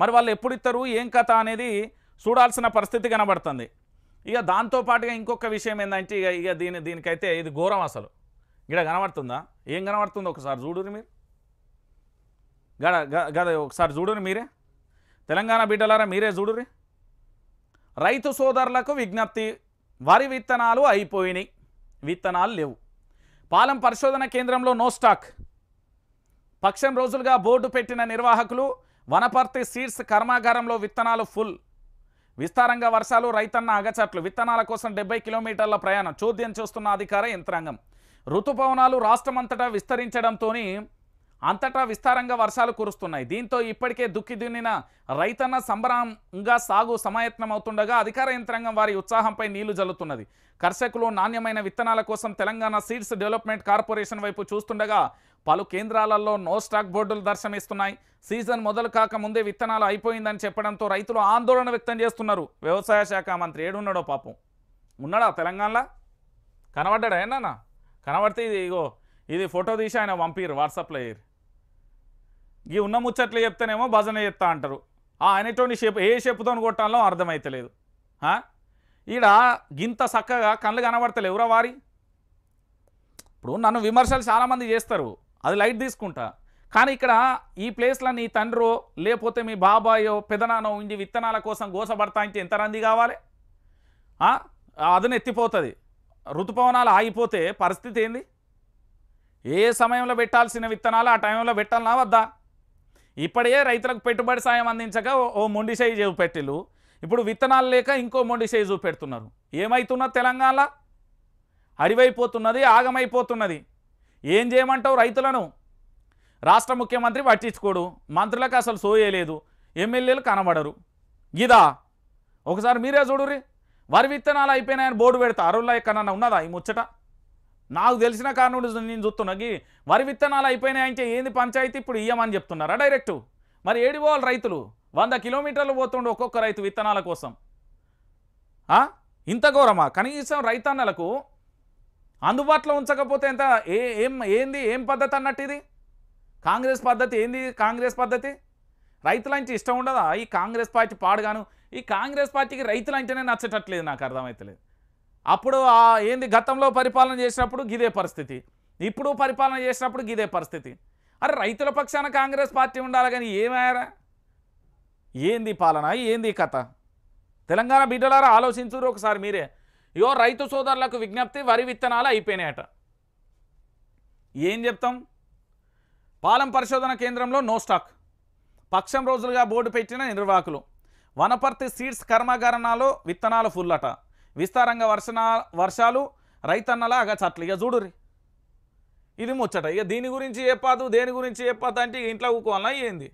మరి వాళ్ళు ఎప్పుడు ఇస్తారు ఏం కథ అనేది చూడాల్సిన పరిస్థితి కనబడుతుంది ఇక దాంతోపాటుగా ఇంకొక విషయం ఏంటంటే ఇక ఇక దీని దీనికైతే ఇది ఘోరం అసలు ఇక్కడ కనబడుతుందా ఏం కనబడుతుందో ఒకసారి చూడురు మీరు గడ గద ఒకసారి చూడురు మీరే తెలంగాణ బిడ్డలారా మీరే చూడురి రైతు సోదరులకు విజ్ఞప్తి వరి విత్తనాలు అయిపోయినాయి విత్తనాలు లేవు పాలెం పరిశోధన కేంద్రంలో నో స్టాక్ పక్షం రోజులుగా బోర్డు పెట్టిన నిర్వాహకులు వనపర్తి సీడ్స్ కర్మాగారంలో విత్తనాలు ఫుల్ విస్తారంగా వర్షాలు రైతన్న అగచట్లు విత్తనాల కోసం డెబ్బై కిలోమీటర్ల ప్రయాణం చోద్యం చేస్తున్న అధికార యంత్రాంగం ఋతుపవనాలు రాష్ట్రమంతటా విస్తరించడంతో అంతటా విస్తారంగా వర్షాలు కురుస్తున్నాయి దీంతో ఇప్పటికే దుక్కి దున్నిన రైతన్న సంబరంగా సాగు అవుతుండగా అధికార యంత్రాంగం వారి ఉత్సాహంపై నీళ్లు జల్లుతున్నది కర్షకులు నాణ్యమైన విత్తనాల కోసం తెలంగాణ సీడ్స్ డెవలప్మెంట్ కార్పొరేషన్ వైపు చూస్తుండగా పలు కేంద్రాలలో నో స్టాక్ బోర్డులు దర్శనమిస్తున్నాయి సీజన్ మొదలు కాక ముందే విత్తనాలు అయిపోయిందని చెప్పడంతో రైతులు ఆందోళన వ్యక్తం చేస్తున్నారు వ్యవసాయ శాఖ మంత్రి ఏడున్నాడో పాపం ఉన్నాడా తెలంగాణలో కనబడ్డాడా ఏనా కనబడితే ఇది ఇగో ఇది ఫోటో తీసి ఆయన పంపిరు వాట్సాప్లో వేయరు ఈ ఉన్న ముచ్చట్లు చెప్తేనేమో భజన చెప్తా అంటారు ఆ అనేటోని షేప్ ఏ షేపుతో కొట్టాలో అర్థమైతలేదు ఈడ గింత చక్కగా కళ్ళు కనబడతలేవురా వారి ఇప్పుడు నన్ను విమర్శలు చాలామంది చేస్తారు అది లైట్ తీసుకుంటా కానీ ఇక్కడ ఈ ప్లేస్లో నీ తండ్రో లేకపోతే మీ బాబాయో పెదనానో ఉండి విత్తనాల కోసం గోసపడతా అంటే ఎంత రంది కావాలి అదనెత్తిపోతుంది ఋతుపవనాలు ఆగిపోతే పరిస్థితి ఏంది ఏ సమయంలో పెట్టాల్సిన విత్తనాలు ఆ టైంలో పెట్టాలనా వద్దా ఇప్పుడే రైతులకు పెట్టుబడి సాయం అందించక ఓ మొండి సైజు చూపెట్టిల్లు ఇప్పుడు విత్తనాలు లేక ఇంకో మొండి సైజు చూపెడుతున్నారు ఏమవుతున్నది తెలంగాణ అడివైపోతున్నది ఆగమైపోతున్నది ఏం చేయమంటావు రైతులను రాష్ట్ర ముఖ్యమంత్రి పట్టించుకోడు మంత్రులకు అసలు సోయలేదు ఎమ్మెల్యేలు కనబడరు ఇదా ఒకసారి మీరే చూడుర్రి వరి విత్తనాలు అయిపోయినాయని బోర్డు పెడతా అరుళ్ళ ఎక్కడన్నా ఉన్నదా ఈ ముచ్చట నాకు తెలిసిన కారణం నేను గీ వరి విత్తనాలు అయిపోయినాయంటే ఏంది పంచాయతీ ఇప్పుడు ఇయ్యమని చెప్తున్నారా డైరెక్టు మరి ఏడిపోవాలి రైతులు వంద కిలోమీటర్లు పోతుండే ఒక్కొక్క రైతు విత్తనాల కోసం ఇంత ఘోరమా కనీసం రైతన్నలకు అందుబాటులో ఉంచకపోతే ఎంత ఏ ఏం ఏంది ఏం పద్ధతి అన్నట్టు ఇది కాంగ్రెస్ పద్ధతి ఏంది కాంగ్రెస్ పద్ధతి రైతులంటే ఇష్టం ఉండదా ఈ కాంగ్రెస్ పార్టీ పాడుగాను ఈ కాంగ్రెస్ పార్టీకి రైతులంటేనే నచ్చటట్లేదు నాకు అర్థమవుతలేదు అప్పుడు ఏంది గతంలో పరిపాలన చేసినప్పుడు గిదే పరిస్థితి ఇప్పుడు పరిపాలన చేసినప్పుడు గిదే పరిస్థితి అరే రైతుల పక్షాన కాంగ్రెస్ పార్టీ ఉండాలి కానీ ఏమయ్యారా ఏంది పాలన ఏంది కథ తెలంగాణ బిడ్డలారా ఆలోచించురు ఒకసారి మీరే ఇగో రైతు సోదరులకు విజ్ఞప్తి వరి విత్తనాలు అయిపోయినాయట ఏం చెప్తాం పాలెం పరిశోధన కేంద్రంలో నో స్టాక్ పక్షం రోజులుగా బోర్డు పెట్టిన నిర్వాహకులు వనపర్తి సీడ్స్ కర్మాగారణాలు విత్తనాలు ఫుల్ అట విస్తారంగా వర్షనా వర్షాలు రైతన్నలా అగచట్లు ఇక చూడురి ఇది ముచ్చట ఇక దీని గురించి చెప్పదు దేని గురించి చెప్పదు అంటే ఇంట్లో ఊకోవాలా ఏంది